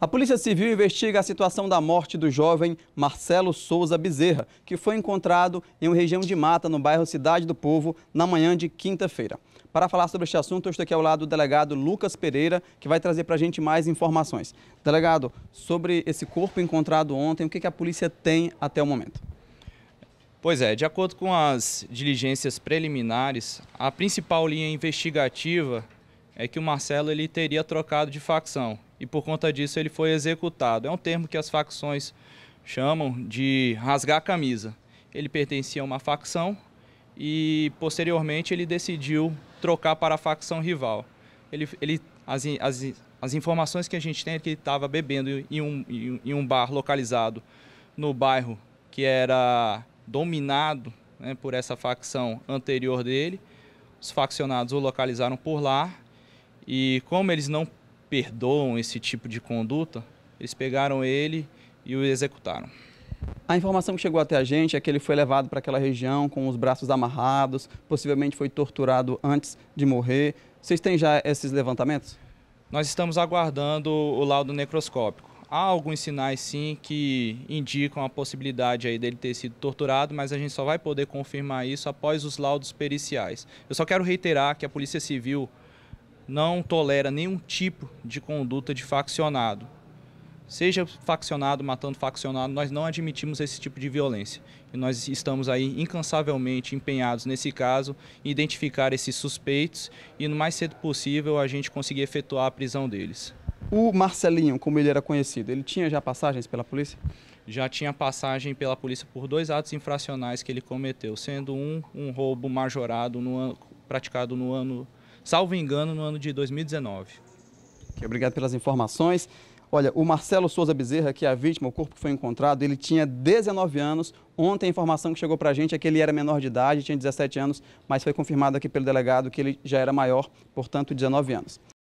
A Polícia Civil investiga a situação da morte do jovem Marcelo Souza Bezerra, que foi encontrado em uma região de mata no bairro Cidade do Povo na manhã de quinta-feira. Para falar sobre este assunto, eu estou aqui ao lado do delegado Lucas Pereira, que vai trazer para a gente mais informações. Delegado, sobre esse corpo encontrado ontem, o que a polícia tem até o momento? Pois é, de acordo com as diligências preliminares, a principal linha investigativa é que o Marcelo ele teria trocado de facção e por conta disso ele foi executado. É um termo que as facções chamam de rasgar a camisa. Ele pertencia a uma facção e posteriormente ele decidiu trocar para a facção rival. Ele, ele as, as, as informações que a gente tem é que ele estava bebendo em um, em um bar localizado no bairro que era dominado né, por essa facção anterior dele. Os faccionados o localizaram por lá e como eles não perdoam esse tipo de conduta, eles pegaram ele e o executaram. A informação que chegou até a gente é que ele foi levado para aquela região com os braços amarrados, possivelmente foi torturado antes de morrer. Vocês têm já esses levantamentos? Nós estamos aguardando o laudo necroscópico. Há alguns sinais, sim, que indicam a possibilidade aí dele ter sido torturado, mas a gente só vai poder confirmar isso após os laudos periciais. Eu só quero reiterar que a Polícia Civil não tolera nenhum tipo de conduta de faccionado. Seja faccionado matando faccionado, nós não admitimos esse tipo de violência. E nós estamos aí incansavelmente empenhados nesse caso, em identificar esses suspeitos e no mais cedo possível a gente conseguir efetuar a prisão deles. O Marcelinho, como ele era conhecido, ele tinha já passagens pela polícia? Já tinha passagem pela polícia por dois atos infracionais que ele cometeu, sendo um um roubo majorado no ano, praticado no ano salvo engano, no ano de 2019. Obrigado pelas informações. Olha, o Marcelo Souza Bezerra, que é a vítima, o corpo que foi encontrado, ele tinha 19 anos. Ontem a informação que chegou para a gente é que ele era menor de idade, tinha 17 anos, mas foi confirmado aqui pelo delegado que ele já era maior, portanto, 19 anos.